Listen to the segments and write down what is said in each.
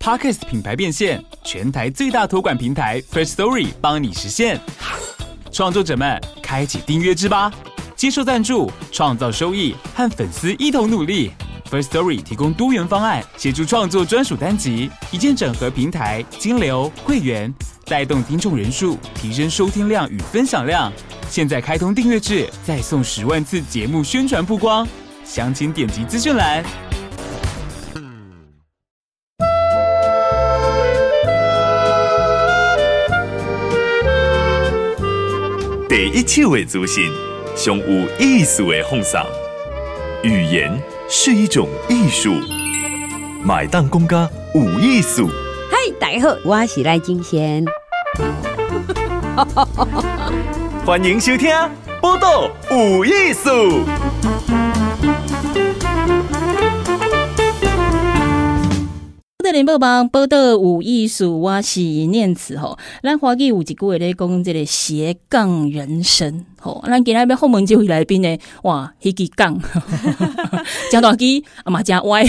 Parkes 品牌变现，全台最大托管平台 f i r s t Story 帮你实现。创作者们，开启订阅制吧！接受赞助，创造收益，和粉丝一同努力。f i r s t Story 提供多元方案，协助创作专属单集，一键整合平台、金流、会员，带动听众人数，提升收听量与分享量。现在开通订阅制，再送十万次节目宣传曝光。详情点击资讯栏。给一切为祖先上有意思的方送。语言是一种艺术，买单公家有意思。嗨，大家好，我是赖金贤，欢迎收听《波导有意思》。波邦报道有意思，我是念词吼，咱华记有一句话咧讲，即个斜杠人生吼，咱今日后门就回来宾呢，哇，迄根杠，正 大机啊嘛，正歪。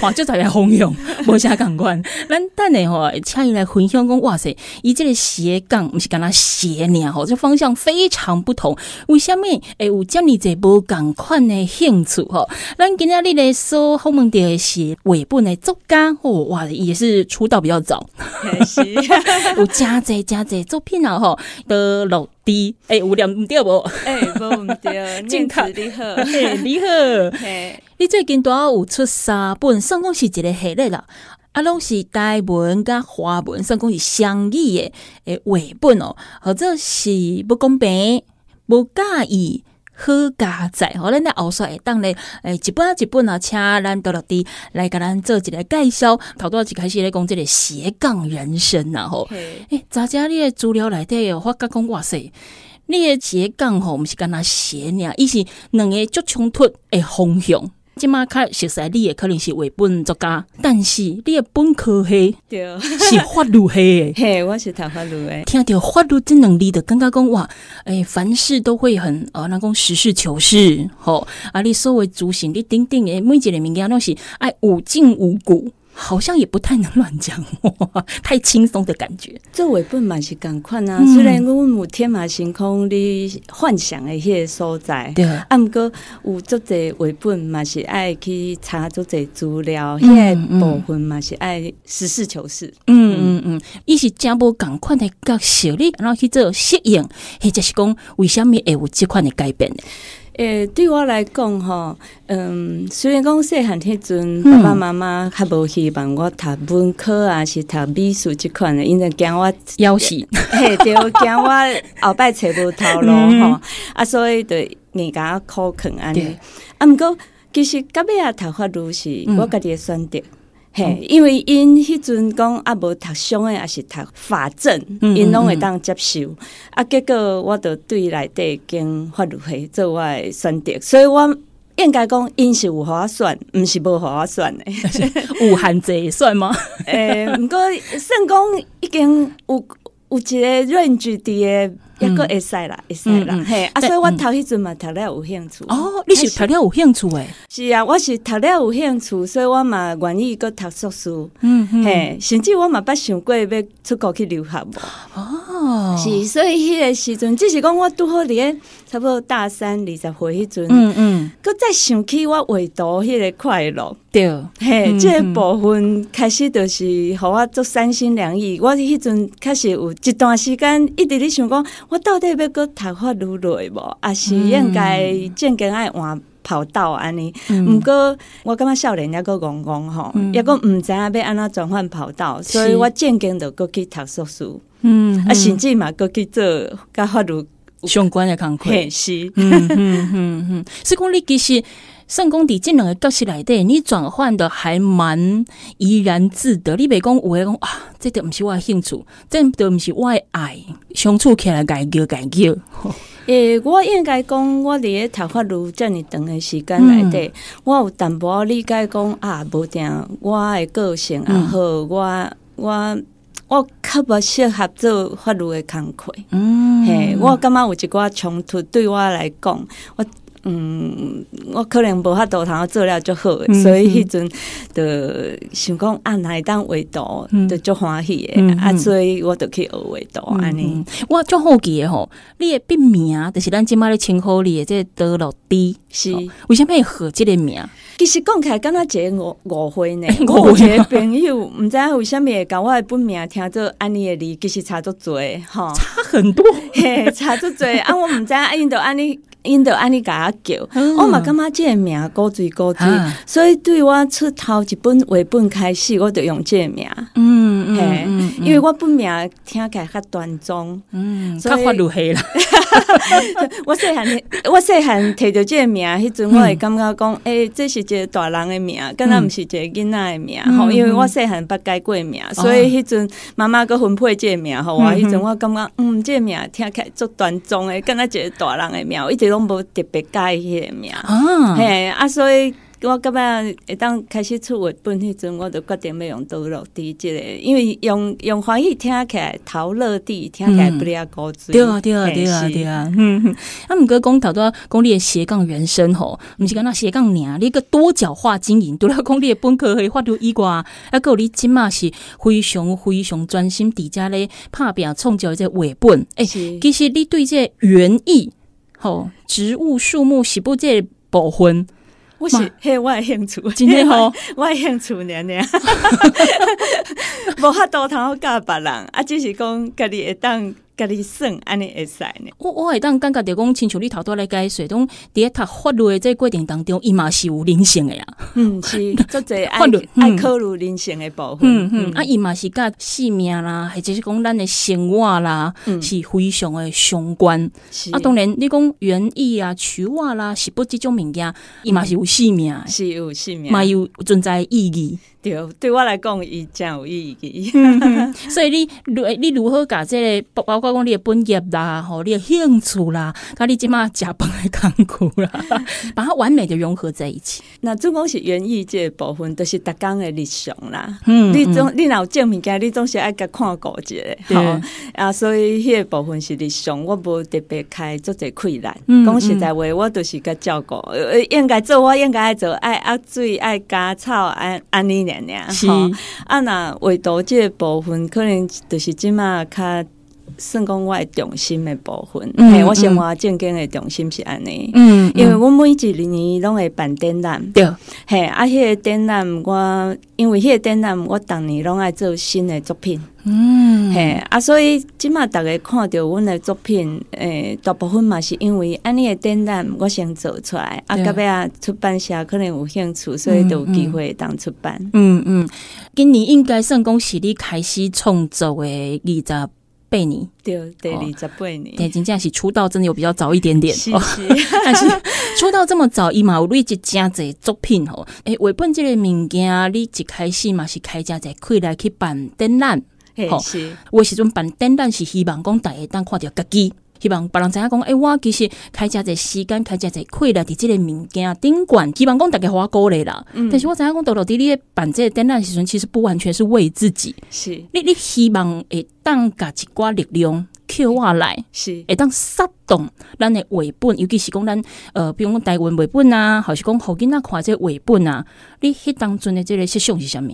哇，就怎样方向，无啥共款。咱等下吼，请伊来分享讲，哇塞，伊即个斜杠，毋是干那斜念吼，这方向非常不同。为虾米会有这尔侪无共款的兴趣吼？咱今仔日来说，好问的是绘本的作家。哦，哇，也是出道比较早。有加侪加侪作品啊吼都落。弟。哎，有念毋对无？哎，不唔掉。镜头，离你好，嘿。你最近都有出三本？算讲是一个系列啦。啊，拢是台文甲华文，算讲是双语的，诶，绘本哦，或者是不公平、不介意、好加载，吼，咱在后刷会当的，诶，一本一本啊？请咱得落的，来甲咱做一个介绍，头拄啊就开始咧讲即个斜杠人生啊！吼，诶，咱家你的资料内底有，发觉讲哇塞，你诶斜杠吼，毋是敢若斜尔，伊是两个足冲突诶方向。即马看，其实你也可能是伪本作家，但是你的本科是是律系黑，嘿，我是读法律诶。听到法律即两字的，感觉讲哇，欸，凡事都会很呃，那讲实事求是，吼。啊，你所谓执行，你顶顶诶，每一个物件拢是爱有进无古。好像也不太能乱讲，太轻松的感觉。做绘本嘛是赶快啊，虽然我有天马行空的幻想的个所在，对，啊，毋过有足侪绘本嘛是爱去查足侪资料，现个部分嘛是爱实事求是。嗯嗯嗯，伊是正无赶快的角色，你，然后去做适应，或者是讲为什么会有这款的改变。呢？诶，对我来讲吼，嗯，虽然讲细汉迄阵爸爸妈妈较无希望我读文科啊，是读美术即款的，因为惊我夭死，嘿，着惊我后摆揣无头路吼啊，所以对我家苛安尼。啊，毋过其实格尾啊，头发如是我家己的选择。因为因迄阵讲啊，无读商诶，也是读法政，因拢会当接受。啊，结果我著对内底经法律去做诶选择，所以我应该讲因是有我选，毋是无我选诶。武汉这算吗？诶，毋过算讲已经有有一个 range 伫诶。抑个会使啦，会使啦，嘿！啊，所以我读迄阵嘛，读了有兴趣。哦，你是读了有兴趣诶？是啊，我是读了有兴趣，所以我嘛愿意个读硕士。嗯嗯，甚至我嘛捌想过要出国去留学。哦，是，所以迄个时阵，只是讲我拄好伫咧，差不多大三二十岁迄阵，嗯嗯，搁再想起我画图迄个快乐，对，嘿，即、个部分开始就是互我做三心两意。我迄阵确实有一段时间，一直咧想讲。我到底要搁读法律无？啊，是应该正经爱换跑道安尼。毋过，我感觉少年抑个戆戆吼，抑个毋知影要安怎转换跑道，所以我正经着搁去读硕士。嗯，啊，甚至嘛搁去做甲法律相关的工作。是。嗯嗯嗯，所以讲你其实。成公伫这两个角色内底，你转换的还蛮怡然自得。你袂讲有诶讲啊，这都毋是我兴趣，这都毋是我爱相处起来感觉感叫。诶，我应该讲我伫咧读法路遮尔长的时间内底，我有淡薄理解讲啊，无定我的个性也好，我我我较无适合做法律的工作。嗯，嘿，我感觉有一寡冲突对我来讲，我。嗯，我可能无法度通做了足好，嗯、所以迄阵就想讲按来当画图，嗯、就足欢喜诶。啊，所以我就去学画图安尼。我足好奇诶吼，你诶笔名就是咱即麦咧称呼你诶，即个德罗蒂是、为为物会合即个名？其实讲起来，敢若一个误会呢。我有一个朋友，毋知影为物会甲我诶本名听做安尼诶字，其实差足多吼，差很多，嘿，差足多。啊，我毋知影，因都安尼。因着安尼甲我叫，我嘛感觉即个名古锥古锥，所以对我出头一本绘本开始，我就用即个名。嗯。因为我本名，听起来较端庄，嗯，较发如黑啦。我细汉，我细汉摕着个名，迄阵我会感觉讲，诶，这是一个大人的名，敢若毋是一个囡仔的名。吼，因为我细汉捌改过名，所以迄阵妈妈哥分配即个名，吼，我迄阵我感觉，嗯，即个名听起来足端庄的，敢若一个大人的名，我一直拢无特别改迄个名。啊，哎，啊，所以。我感觉会当开始出绘本迄阵，我就决定要用倒乐地，即个，因为用用翻译听起来，陶乐地听起来不了阿高资。对啊，对啊，对啊，对啊。啊毋过讲头拄啊讲你诶斜杠人生吼，毋是讲那斜杠娘，你个多角化经营，除了你诶本科可以发到以外，阿有你即满是非常非常专心伫遮咧拍拼创造个绘本。哎，其实你对这园艺、吼植物、树木是不这部分。我是迄我诶兴趣真诶吼，我诶兴趣尔尔 无法度通教别人啊只是讲家己会当甲你算安尼会使呢？我我会当感觉着讲亲像你头拄咧解水，讲伫咧读法律诶，即过程当中，伊嘛是有人性诶啊。嗯，是，做 法律爱考虑人性诶部分。嗯嗯，啊，伊嘛是甲性命啦，或者是讲咱诶生活啦，是非常诶相关。啊，当然，你讲园艺啊、取瓦啦，是不这种物件，伊嘛是有性命，是有性命，嘛有存在意义。对，对我来讲，伊真有意义 所以你，你如何搞这？包包括讲你的本业啦，吼，你的兴趣啦，甲你即马食饭的工具啦，把它完美的融合在一起。那总共是园艺这部分，都是逐工的日常啦。嗯，你总你老证明家，你总是爱甲看一迹，好啊。所以，迄部分是日常，我无特别开做者困难。讲实在话，我都是甲照顾。应该做，我应该爱做爱爱水爱加草安安尼。是，啊，那唯独这部分，可能就是今马卡。算讲我重心的部分。嘿，我想活正经的重心是安尼，嗯，因为我每一年拢会办展览，对，嘿，啊，迄个展览我因为迄个展览我逐年拢爱做新的作品，嗯，嘿，啊，所以即嘛，逐个看着阮的作品，诶，大部分嘛是因为安尼的展览，我想做出来，啊，到尾啊，出版社可能有兴趣，所以有机会当出版。嗯嗯，今年应该算讲是你开始创作的二十。八年，对，二十八年。但真正是出道，真的有比较早一点点。是是，但是出道这么早，伊嘛，有录一加在作品吼，诶，为本这个物件，你一开始嘛是开加在开来去办展览，嘿，是，我是办展览是希望讲大家当看着家己。希望别人知影讲，诶，我其实开遮侪时间，开遮侪个快伫这个物件，顶管希望讲大家我鼓励啦。但是我知影讲，到到底你办这个览单时阵，其实不完全是为自己。是，你你希望会当甲一寡力量靠我来。是，会当杀。动咱的绘本，尤其是讲咱呃，比如讲台湾绘本啊，或是讲互囡仔看这绘本啊，你迄当中的这个设想是啥物？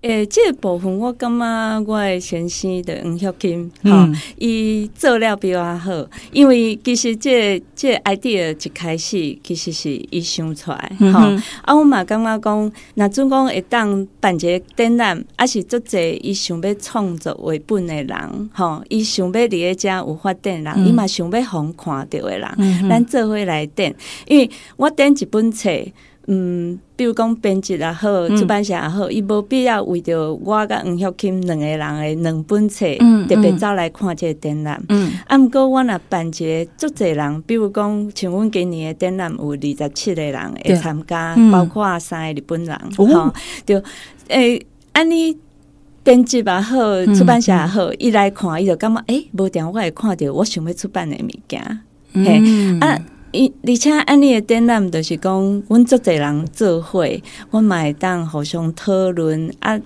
诶，这部分我感觉我的先生的黄孝金吼伊做了比较好，因为其实这这 idea 一开始其实是伊想出来吼，啊，我嘛感觉讲，那总共一当一个展览，阿是做这伊想要创作绘本的人吼，伊想要伫阿家有发展人，伊嘛想要红。看到的人，咱做伙来点，因为我点一本册，嗯，比如讲编辑也好，出版社，也好，伊无必要为着我甲黄晓琴两个人的两本册，特别走来看这展览。嗯，啊，毋过我若办一个足侪人，比如讲，像阮今年的展览有二十七个人会参加，包括三个日本人哈，就诶，安尼。编辑也好，出版社也好，一来看伊就感觉诶，无定我会看着我想要出版的物件。嗯啊，伊而且安尼的展览就是讲，阮足侪人做伙，阮买单互相讨论啊，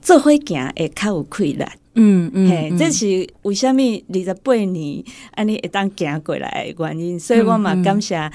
做伙行会较有亏啦。嗯嗯，嘿，这是为什么？二十八年安尼会当行过来，的原因所以，我嘛感谢二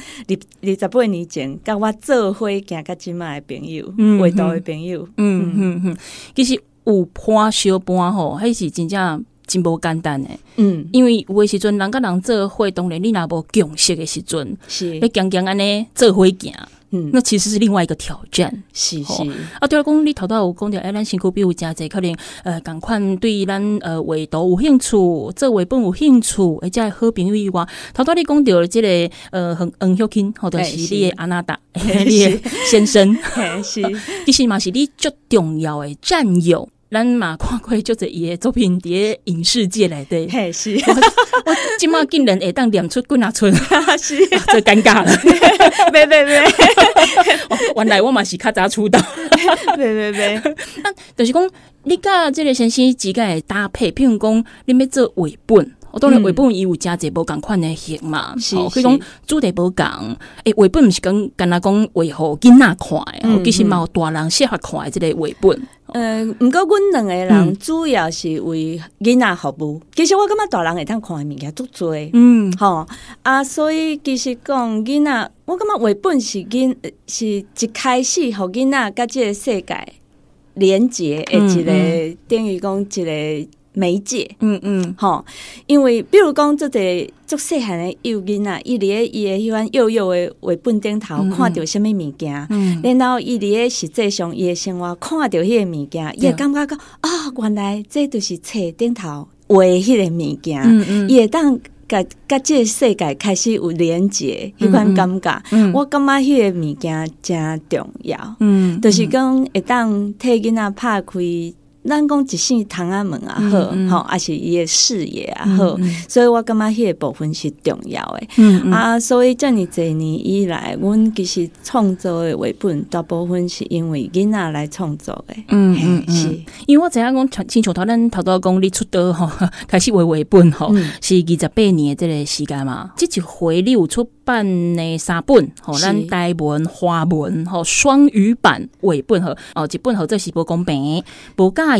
二十八年前甲我做伙行甲今卖朋友，嗯，为多的朋友。嗯嗯嗯，其实。有搬小搬吼，迄是真正真无简单诶。嗯，因为有诶时阵，人甲人做伙，当然你若无强势诶时阵，你强强安尼做伙行。嗯，那其实是另外一个挑战。是是。啊，对二讲你头头有讲着，哎，咱辛苦，比有加济，可能，呃，共款对咱呃画图有兴趣，做绘本有兴趣，而且好朋友以外，头头你讲着即个，呃，很恩孝芹或者是你阿娜达，你先生，是，其实嘛是你最重要诶战友。咱嘛看过就是伊诶作品伫影视界内底，嘿是，我今麦竟然会当念出归那村，是，最 尴尬了，没没没，原来我嘛是较早出道，没没没，那就是讲你甲这个先之几个搭配，譬如讲你要做绘本。我当然绘本伊有价济无共款的型嘛，所以讲主题不共。诶，绘本毋是讲，敢若讲为何囡仔看的，其实嘛有大人适合看的这个绘本。呃，毋过阮两个人主要是为囡仔服务，其实我感觉大人会当看的物件足多。嗯，吼啊，所以其实讲囡仔，我感觉绘本是囡是一开始互囡仔甲这个世界连接，诶，一个等于讲一个。媒介，嗯嗯，吼，因为比如讲，即个做细汉的幼囡仔，伊咧伊的迄款幼幼的绘本顶头，看着虾物物件，然后伊咧实际上伊的生活看着迄个物件，伊会感觉讲啊，原来这都是册顶头画迄个物件，也当甲即这世界开始有连接，迄款感觉，我感觉迄个物件诚重要，嗯，就是讲会当替囡仔拍开。咱讲一是窗阿门啊，好，吼，而是伊的事业啊，好，所以我感觉迄个部分是重要诶，啊，所以遮尔侪年以来，阮其实创作诶绘本大部分是因为囡仔来创作诶，嗯嗯是，因为我怎样讲，亲像头咱头到讲你出道吼，开始画绘本吼，是二十八年诶这个时间嘛，这一回有出版的三本，吼咱台文、花文吼双语版绘本吼，哦一本吼这是不公平，不加。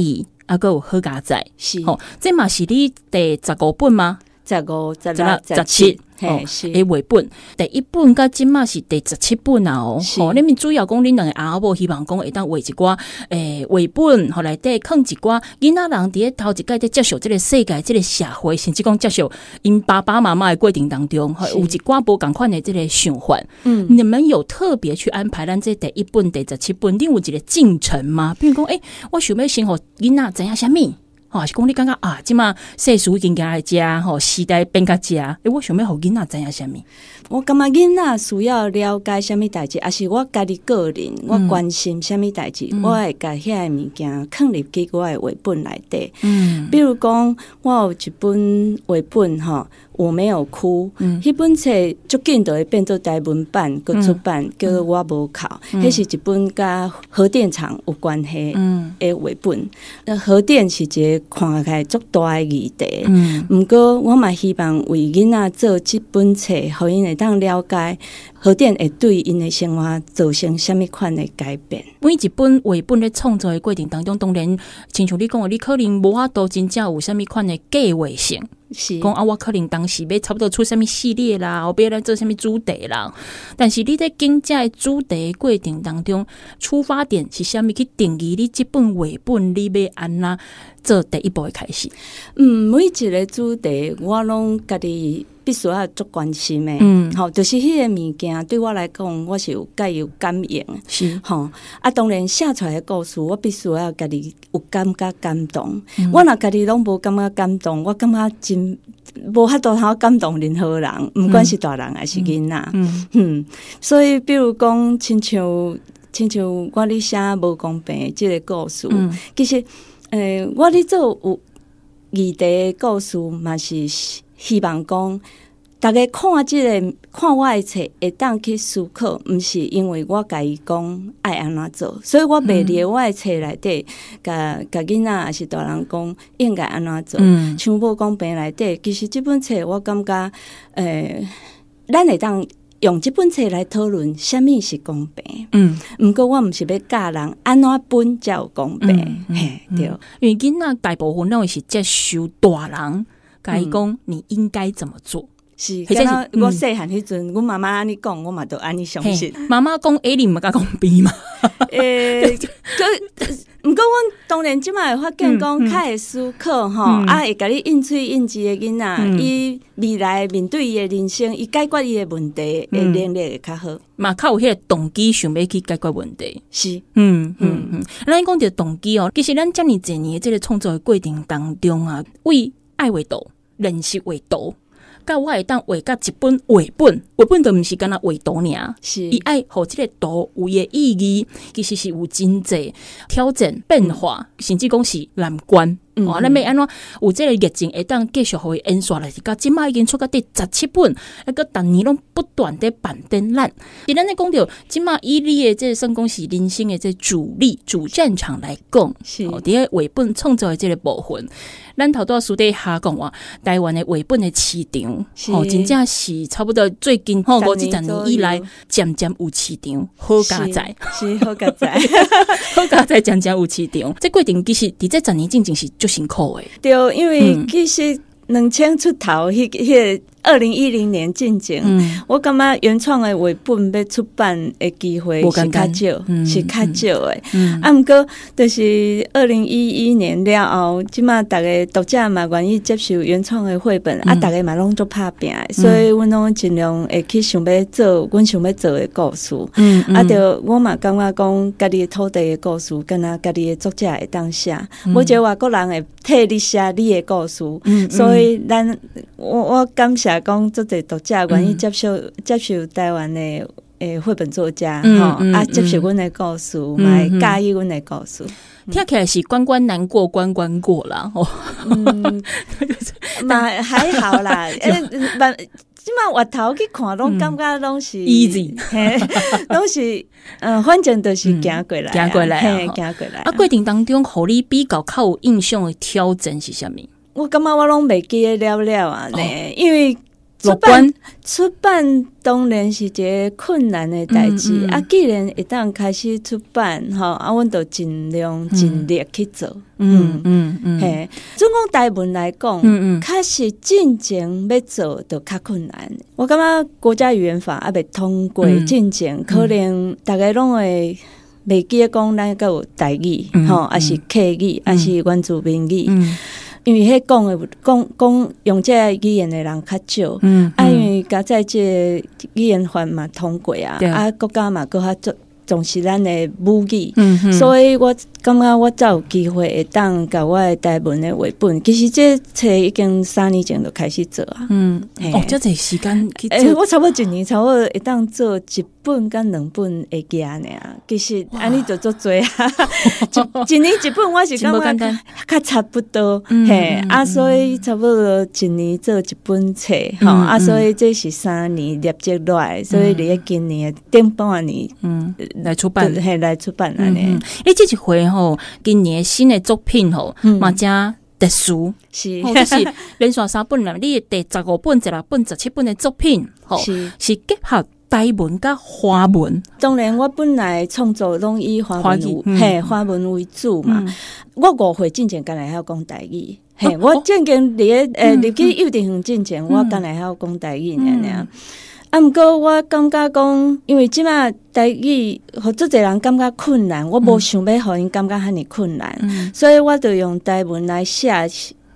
阿有好加载，是，这嘛是你第十五本吗？十五、十六、十七，诶，绘本第一本甲即码是第十七本啊哦。哦，你们主要讲恁两个阿婆希望讲会当画一寡诶，绘本后来带控一寡囡仔人伫咧头一届段接受即个世界，即个社会，甚至讲接受因爸爸妈妈诶过程当中，有一寡无共款诶即个想法。嗯，你们有特别去安排咱这第一本第十七本恁有一个进程吗？比如讲，诶，我想要先互囡仔怎样虾物。啊，是讲你感觉啊，即嘛世俗更加遮吼，时代变较家。欸，我想要互囡仔知影虾物？我感觉囡仔需要了解虾物代志，也是我家己个人我关心虾物代志，我爱家些物件肯入去我诶画本来底。嗯，比如讲，我有一本画本吼。我没有哭。迄本册逐见都会变做台文版，各出版叫做我无考。迄是一本甲核电厂有关系诶绘本。核电是一个看起来足大诶议题。嗯，过我嘛希望为囡仔做即本册，互因会当了解。核电会对因的生活造成虾物款的改变？每一本绘本咧创作的过程当中，当然，亲像你讲的，你可能无法度真正有虾物款的计划性，是讲啊，我可能当时要差不多出虾物系列啦，后壁来做虾物主题啦。但是你在真的主题过程当中，出发点是虾米去定义你这本绘本你要安啦？做第一步的开始，嗯，每一个主题我拢家己。必须要足关心的，嗯，吼，就是迄个物件对我来讲，我是有介有感应，是，吼，啊，当然写出来故事，我必须要家己有感觉感动。我若家己拢无感觉感动，我感觉真无法度通感动任何人，毋管是大人还是囡仔，嗯。所以，比如讲，亲像亲像我咧写无公平即个故事，其实，诶，我咧做有异地故事嘛是。希望讲，大家看即、个看我的册，会当去思考，毋是因为我家己讲爱安怎做，所以我伫我的册内底，甲噶囡也是大人讲应该安怎做，像部公平内底，其实即本册我感觉，诶，咱会当用即本册来讨论什物是公平。嗯，毋过我毋是要教人安怎本有公平。嘿，对，因为囡仔大部分拢是接受大人。甲伊讲你应该怎么做？是。我细汉迄阵，阮妈妈安尼讲，我嘛都安尼相信。妈妈讲，A 你毋甲讲 B 嘛。诶，搿 毋过阮当然即卖发现讲，会思考吼，啊，会甲你应催应急诶囡仔，伊未来面对伊诶人生，伊解决伊诶问题，能力会较好。嘛较有迄个动机，想要去解决问题，是。嗯嗯嗯，咱讲着动机哦，其实咱遮尔济年，即个创作诶过程当中啊，为爱为道。认识画图，甲我会当画甲一本绘本，绘本都毋是敢若画图尔，是伊爱互即个图有诶意义，其实是有真济挑战变化，甚至讲是难关。哦，咱要安怎有即个疫情会当继续互伊印刷了，是到今麦已经出到第十七本，那个逐年拢不断的攀登难。即咱咧讲着，今麦伊利的个算讲是人生的即主力主战场来讲，是哦，伫咧绘本创造即个部分。咱拄仔数底下讲话，台湾的绘本的市场，哦，真正是差不多最近吼，我即十年以来渐渐有市场好加载，是好加载，好加载渐渐有市场。这过程其实伫这十年正正是。辛苦诶，对，因为其实两千出头，迄个。二零一零年进前，我感觉原创的绘本要出版的机会是较少，是较少的。啊，毋过就是二零一一年了后，起码大家读者嘛愿意接受原创的绘本，啊，大家嘛拢做拍病，所以我拢尽量会去想要做，我想要做的故事。啊，就我嘛感觉讲，家己地的故事跟啊家己的作者会当写，我就外国人会替你写你的故事，所以，咱我我感谢。讲做这读者愿意接受接受台湾的诶绘本作家嗯，啊，接受阮的故事，买加意阮的故事，听起来是关关难过关关过啦，哦，买 还好啦，买起码我头去看拢，感觉拢是 easy，拢是嗯，反正都是行过来行过来行过来啊。过程当中互你比较较有印象的挑战是啥物？我感觉我拢袂记了了啊嘞，因为。出版出版当然是一个困难的代志啊！既然一旦开始出版，吼，啊，阮著尽量尽力去做，嗯嗯嗯。嘿，总共大部分来讲，嗯嗯，进前要做著较困难。我感觉国家语言法阿未通过进前，可能大概认为每届讲那个待遇，哈，还是客语，还是关注民语。因为迄讲诶讲讲用这语言诶人较少，嗯，因为噶在这语言环嘛，通过啊，啊国家嘛，佫较重重视咱诶母语，所以我。感觉我有机会会当甲我代本的绘本，其实这册已经三年前就开始做啊。嗯，哦，这阵时间，哎，我差不多一年，差不多一当做一本跟两本一家呢。其实安尼就做多啊，一年一本我是感觉较差不多嘿啊，所以差不多一年做一本册吼啊，所以这是三年累积落来，所以你今年顶半年嗯来出版，来出版了呢。哎，这一回哦，今年新的作品吼，嘛家特殊是是连续三本了，你第十五本，十六本十七本的作品，是是结合台文甲花文。当然，我本来创作拢以花文嘿花文为主嘛。我误会进前刚才要讲台语，嘿，我进前你诶，入去预园进前，我刚才要讲台语。娘啊，毋过我感觉讲，因为即马台语，互做侪人感觉困难，我无想欲互因感觉遐尼困难，所以我就用台文来写，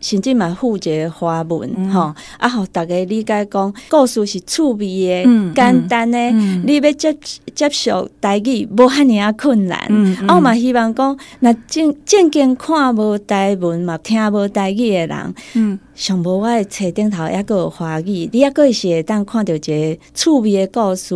甚至附复个花文，吼，啊，互逐个理解讲，故事是趣味的，简单嘞，你要接接受台语，无遐尼啊困难，我嘛希望讲，若正正经看无台文嘛，听无台语的人，嗯。上无我诶册顶头抑也有华语，你也是会当看着一个趣味诶故事。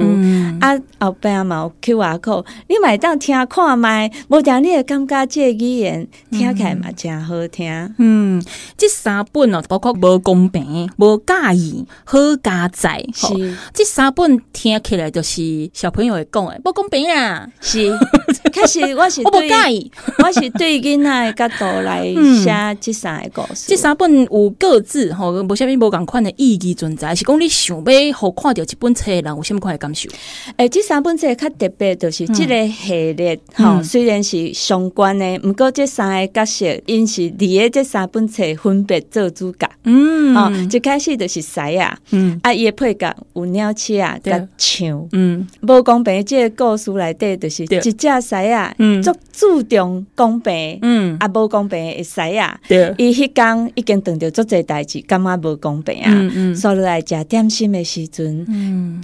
啊，后壁嘛有去外口，你会当听看麦，无定你会感觉这语言听起来嘛诚好听。嗯，即三本哦，包括无公平、无介意、好加载。是，即三本听起来就是小朋友会讲诶，无公平啊。是，确实我是我无介意，我是对囡仔诶角度来写即三个故事。即三本有。各自吼，无虾米无共款的意义存在，是讲你想要好看到一本册，的人有虾米款的感受。诶，这三本册较特别，就是这个系列，吼，虽然是相关的，不过这三个角色，因是伫一这三本册分别做主角。嗯，哦，一开始就是谁啊？嗯，啊，伊的配角有鸟车啊、甲像，嗯，无公即这故事内底就是一只谁啊？嗯，足注重公平。嗯，啊，无公平的谁啊？对，伊迄工已经等到做。代志感觉无公平啊？所以来食点心的时阵，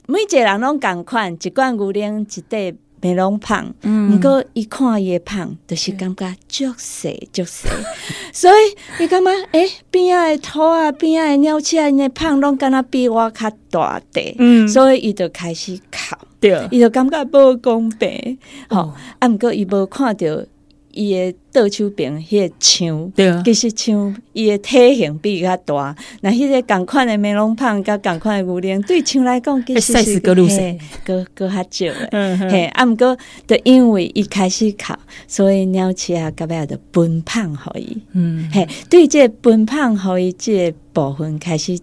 每一个人拢共款，一罐牛奶，一袋。美容胖，不过一看也胖，就是感觉足细足细，所以你干嘛？诶，边的兔啊，边爱尿起来，那胖拢敢那比我较大嗯、所以伊就开始哭，伊就感觉无公平。哦，啊，不过伊无看到。伊诶倒手柄迄个像对啊其实像伊诶体型比伊较大若迄个共款的美容棒甲共款的牛奶对象来讲其实是佫较少的。嗯、嘿，啊毋过着因为伊开始哭所以鸟鼠啊到尾要着分胖互伊嗯嘿，对这个分胖互伊这个部分开始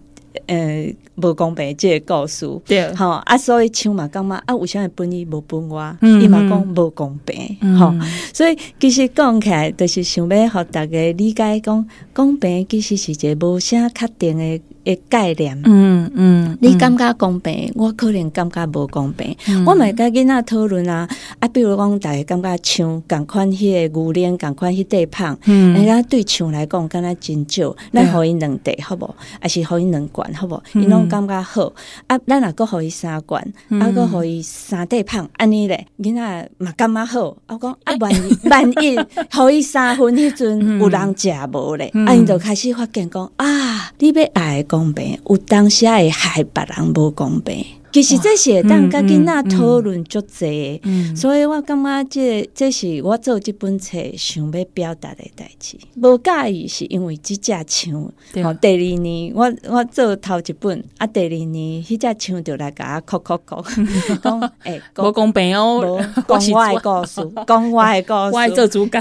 呃，无公平即个故事，对，吼啊，所以唱嘛感觉啊，有啥会本伊无本我，伊嘛讲无公平，吼。所以其实讲起来，就是想要互大家理解讲公平，其实是一个无啥确定的的概念。嗯嗯，你感觉公平，我可能感觉无公平，我咪跟囡仔讨论啊，啊，比如讲大家感觉唱共款，迄个牛奶，共款迄块抗，嗯，人家对唱来讲，感觉真少，咱可以两块好不？还是可以两。好无？伊拢感觉好，啊，咱也搁互伊三罐，啊搁互伊三块胖，安尼咧，囝仔嘛感觉好？我讲，啊，万一 万一互伊三分迄阵有人食无咧，啊，因就开始发现讲啊，你要爱公平，有当时会害别人无公平。其实这些，当家囝仔讨论就济，所以我感觉这这是我做这本册想要表达的代志。无介意是因为这只唱。第二年我我做头一本，啊，第二年迄只唱就来甲哭哭哭。讲诶，无公平哦，讲我的故事，讲我的故事。我做主角。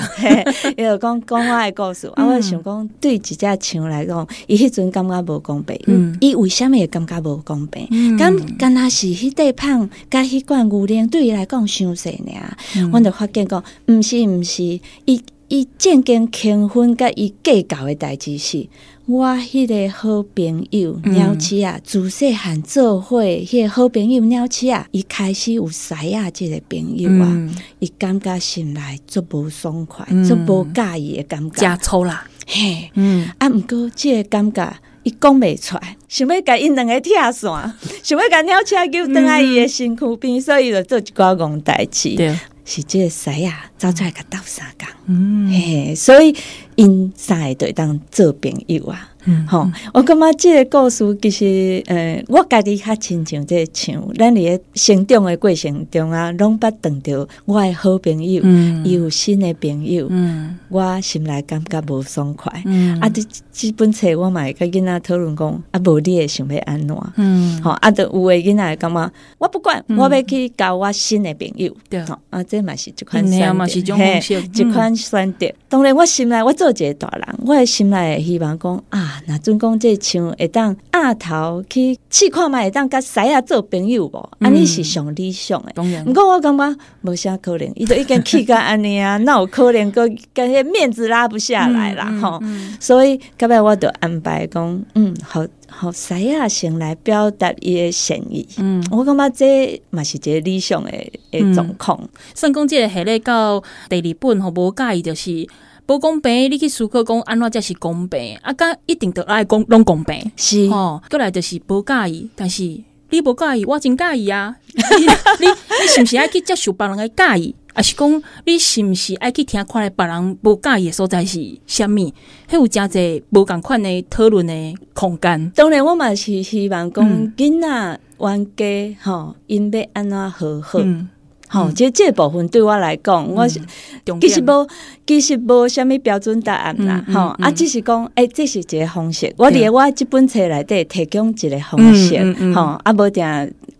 要 讲讲我的故事，啊，我想讲对这只唱来讲，伊迄阵感觉无公平。嗯。伊为虾米会感觉无公平？嗯。咁那是迄块胖，甲迄罐牛奶对伊来讲伤死呢。我就发现讲，毋是毋是，伊伊正经结婚甲伊计较的代志，是我迄个好朋友鸟鼠啊，自细汉做伙，迄个好朋友鸟鼠啊，伊开始有西啊，即个朋友啊，伊感觉心内足无爽快，足无介意的感觉。假粗啦，嘿，嗯，啊，毋过即个感觉。伊讲袂出，来，想要甲因两个拆伞，想要甲鸟车叫倒来伊的身躯边所以就做一寡戆代志，是即个西啊，走出来甲斗相共。嗯，嘿，所以因三个对当做朋友啊。嗯，吼，我感觉即个故事其实，呃，我家己较亲像即个像，咱伫咧成长的过程中啊，拢捌等着我的好朋友，有新的朋友，我心内感觉无爽快。啊，即即本册我嘛会甲囡仔讨论讲，啊，无你会想要安怎，嗯，吼，啊，有诶囡仔感觉，我不管，我要去交我新的朋友。对吼，啊，这嘛是一款酸的，一款选择。当然，我心内我做一个大人，我心内希望讲啊。那尊公这像会当阿头去试看卖会当甲西亚做朋友无？安尼是上理想诶。不过我感觉无啥可能，伊都已经去到安尼啊，那有可能个，感觉面子拉不下来啦吼。所以，后尾我就安排讲，嗯，好好西亚先来表达伊诶善意。我感觉这嘛是一个理想诶诶状况。讲即这系列到第二本吼，无介意就是。不公平，你去诉苦讲安怎才是公平？啊，讲一定得爱公拢公平，是哦。过来就是无介意，但是你无介意，我真介意啊！你 你是不是爱去接受别人介意？还是讲你是毋是爱去听看别人无介意所在是虾米？迄有诚侪无共款的讨论的空间。当然，我嘛是希望讲囡仔冤家吼，因要安啊呵呵。吼，即、即这部分对我来讲，我其实无，其实无什物标准答案啦。吼，啊，只是讲，欸，这是一个方式，我咧我即本册内底提供一个方式。嗯嗯嗯，定。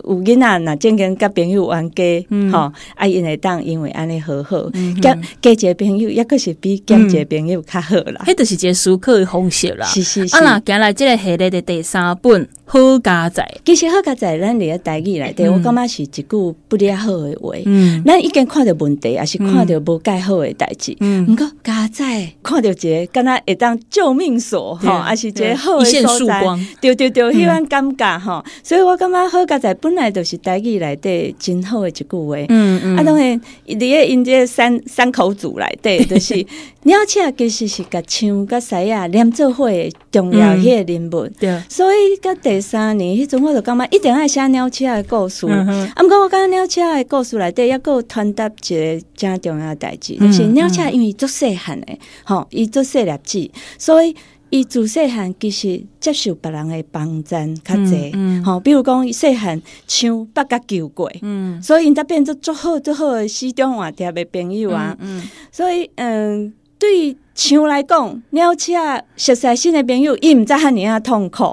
有囡仔若正经甲朋友冤家，嗯，吼、啊因会当因为安尼好好，加、嗯、加一个朋友，抑个是比加一个朋友较好啦。迄、著是一个舒克的方式啦。是是是。啊，若行来即个系列的第三本《好家仔》，其实好家仔咱伫咧台语内底，我感觉是一句不哩好的话。嗯。咱已经看着问题，也是看着无介好的代志。嗯。毋过家仔看着一个敢若会当救命所，吼，也是一个好一线曙光。对对对，迄番感觉吼、所以我感觉好家仔本来就是台语来的，真好的一句话。嗯嗯。啊，当然，你这迎接三三口组来对，就是鸟雀其实是个唱西啊呀？做伙会重要个人物。对。所以，个第三年，迄阵，我就感觉一定爱写鸟雀告诉。嗯嗯。毋过我感觉鸟雀事内底抑要有传达个真重要代志。嗯就是鸟雀，因为足细汉诶，吼伊足细粒纪，所以。伊做细汉，其实接受别人的帮助较济，吼，比如讲伊细汉像八甲旧鬼，所以因则变做最好最好的西中话题的朋友啊。所以，嗯，对像来讲，鸟车熟悉新的朋友，伊毋知喊尼啊痛苦。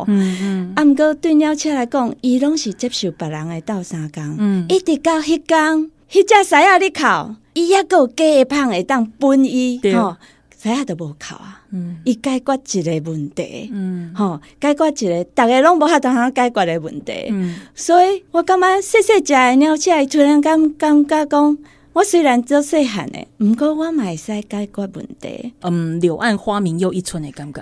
啊，毋过对鸟车来讲，伊拢是接受别人的斗三工，一直到迄工，迄只狮啊你哭，伊抑一个鸡胖会当分伊，吼。当下都无考啊，伊解决一个问题，嗯，吼，解决一个大个拢无法度通解决的问题，嗯，所以我干嘛？谢谢家鸟起来，突然感感觉讲。我虽然做细汉诶，毋过我嘛会使解决问题。嗯，柳暗花明又一村诶！感觉。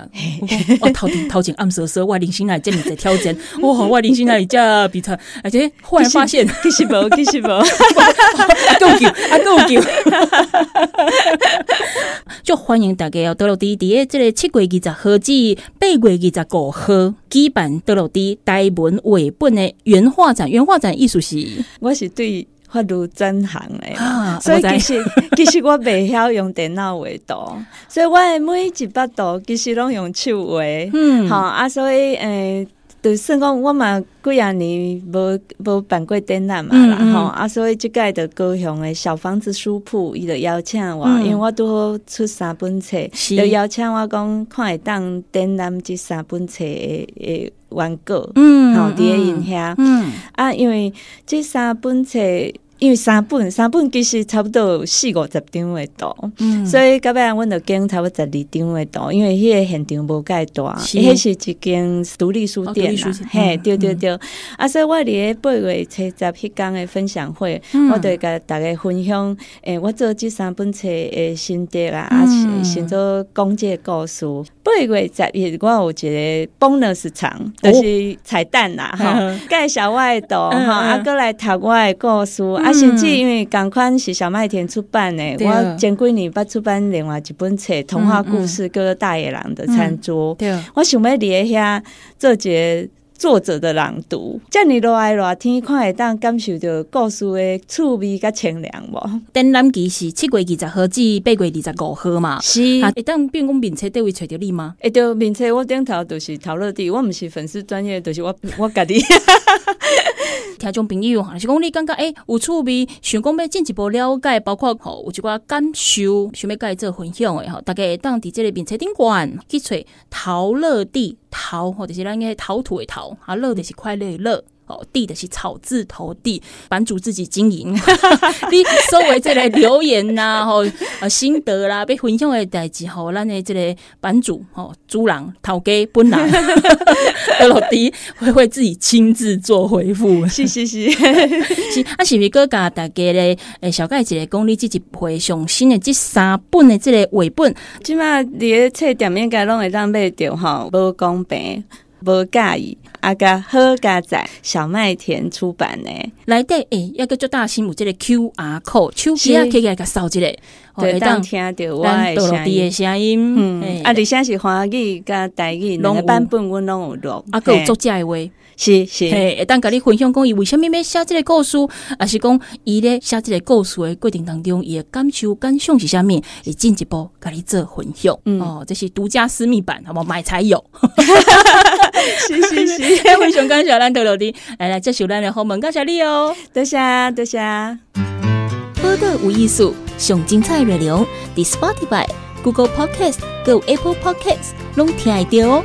我头 头前暗涩我外零星来这里在挑战。哇，外零星来一比他，而且忽然发现，其实无，其实无，阿杜桥，阿杜桥，就欢迎大家要到落地，第诶，这个七二十号至八二十五号举办本落地台本绘本的原画展，原画展艺术是，我是对。发如专行嘞，所以其实 其实我袂晓用电脑画图，所以我每一笔笔其实拢用手画。嗯，好啊，所以诶，就算讲我嘛，几啊年无无办过展览嘛啦，哈啊，所以即届的高雄诶小房子书铺，伊就邀请我，因为我拄好出三本册，就邀请我讲看会当展览即三本册诶诶完稿。嗯，好，伫诶印遐，嗯啊，因为即三本册。因为三本，三本其实差不多有四五十张为多，所以到尾阮著跟差不多十二张为多，因为迄个现场无介大，迄是一间独立书店啦，嘿，对对对。啊，所以我咧八月七十迄工的分享会，我会甲逐个分享，诶，我做即三本册诶心得啦，啊，先做讲即个故事。八月十一也我有一 bonus 就是彩蛋啦，哈，绍我的豆，哈，啊，过来读我故事，啊，甚至因为同款是小麦田出版的，我前几年捌出版另外一本册《童话故事》，叫做《大野狼的餐桌》，我想要连下做个。作者的朗读，遮尔热热天，看会当感受到故事的趣味甲清凉无。登南期是七月二十号至八月二十五号嘛？是。会当变讲面册都位找着你吗？会着面册我顶头都是陶乐地，我毋是粉丝专业，都是我 我家己。听众朋友，哈，是讲你感觉欸、有趣味，想讲要进一步了解，包括吼，有一寡感受，想欲伊做分享的吼，大概当伫即个面册顶馆去找陶乐地。陶吼，就是咱个陶土的陶啊，乐就是快乐的乐。地的是草字头地，版主自己经营，你作为这个留言呐，吼，呃，心得啦，被分享的代志，吼，咱的这个版主吼，主人头家本郎，老 弟会会自己亲自做回复，是是是，是啊，是不是哥甲大家咧，诶，小盖一个讲里自己回，上新的这三本的这个尾本，起码你册店应该拢会当买着哈，无讲白。不介意，阿个何家仔小麦田出版呢？来对诶，一个做大西母这个 QR code，手机啊，开开个手机嘞。我当天就我录的音，嗯，啊，你先是华语跟台语两个版本我拢有录，啊，各作家的位。是是，哎，当甲你分享讲，伊为虾米要写这个故事，还是讲伊咧写这个故事的过程当中，伊的感受感想是虾米，会进一步甲你做分享。哦，这是独家私密版，好冇买才有。是是是，分享刚才小兰掉落的，来来接受咱来好，我感谢你哦，多谢多谢。歌的无意素，唱精彩热流 t h Spotify、Google Podcast、Go Apple Podcast 拢听得到哦。